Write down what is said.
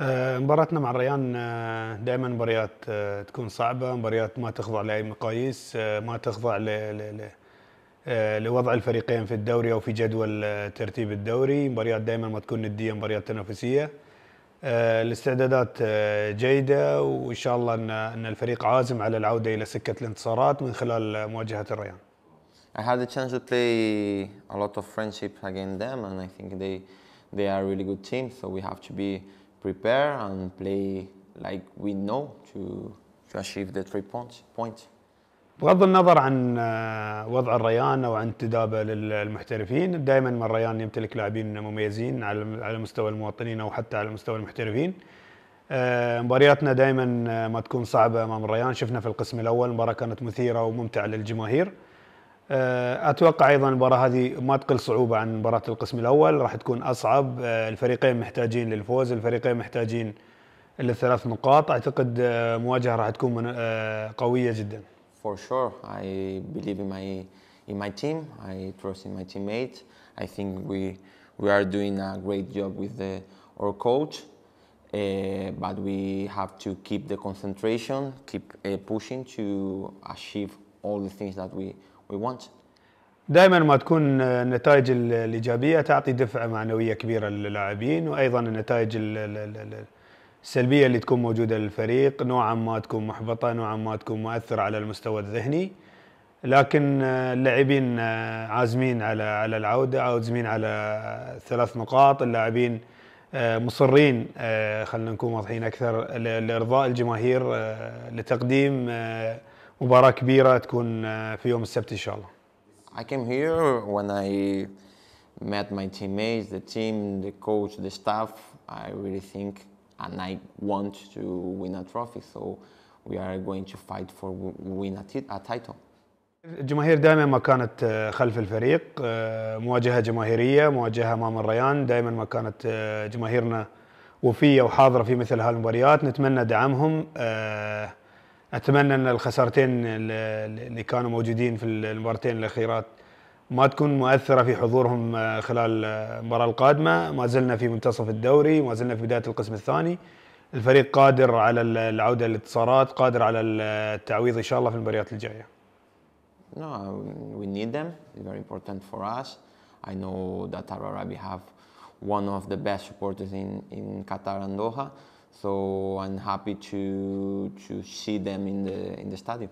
آه، مباراتنا مع الريان آه، دائما مباريات آه، تكون صعبه مباريات ما تخضع لاي مقاييس ما تخضع ل... ل... لوضع الفريقين في الدوري او في جدول ترتيب الدوري مباريات دائما ما تكون نديه مباريات تنافسيه الاستعدادات جيده وان شاء الله ان ان الفريق عازم على العوده الى سكه الانتصارات من خلال مواجهه الريان I had the chance to play a lot of friendship against them and I think they they are a really good team so we have to be prepare and play like we know to, to achieve the three points. Point. بغض النظر عن آه، وضع الريان او عن انتدابه للمحترفين، دائما ما الريان يمتلك لاعبين مميزين على على مستوى المواطنين او حتى على مستوى المحترفين. آه، مبارياتنا دائما آه، ما تكون صعبه امام الريان، شفنا في القسم الاول مباراه كانت مثيره وممتعه للجماهير. اتوقع ايضا المباراه هذه ما تقل صعوبه عن مباراه القسم الاول راح تكون اصعب الفريقين محتاجين للفوز الفريقين محتاجين للثلاث نقاط اعتقد مواجهه راح تكون من قويه جدا For sure I believe in my in my team I trust in my teammates I think we we are doing a great job with the, our coach Uh, but we have to keep the concentration, keep uh, pushing to achieve all the things that we we want. دائما ما تكون النتائج الايجابيه تعطي دفعه معنويه كبيره للاعبين وايضا النتائج السلبيه اللي تكون موجوده للفريق نوعا ما تكون محبطه نوعا ما تكون مؤثره على المستوى الذهني لكن اللاعبين عازمين على على العوده عازمين على ثلاث نقاط اللاعبين مصرين خلينا نكون واضحين اكثر لارضاء الجماهير لتقديم مباراه كبيره تكون آه، في يوم السبت ان شاء الله I came here when I met my teammates, the team, the coach, the staff. I really think and I want to win a trophy. So we are going to fight for win a, a title. الجماهير دائما ما كانت آه، خلف الفريق آه، مواجهه جماهيريه مواجهه امام الريان دائما ما كانت جماهيرنا وفيه وحاضره في مثل هالمباريات نتمنى دعمهم اتمنى ان الخسارتين اللي كانوا موجودين في المباراتين الاخيرات ما تكون مؤثره في حضورهم خلال المباراه القادمه ما زلنا في منتصف الدوري ما زلنا في بدايه القسم الثاني الفريق قادر على العوده للانتصارات قادر على التعويض ان شاء الله في المباريات الجايه No, we need them. It's very important for us. I know that Arabi have one of the best supporters in, in Qatar and Doha. So I'm happy to, to see them in the, in the stadium.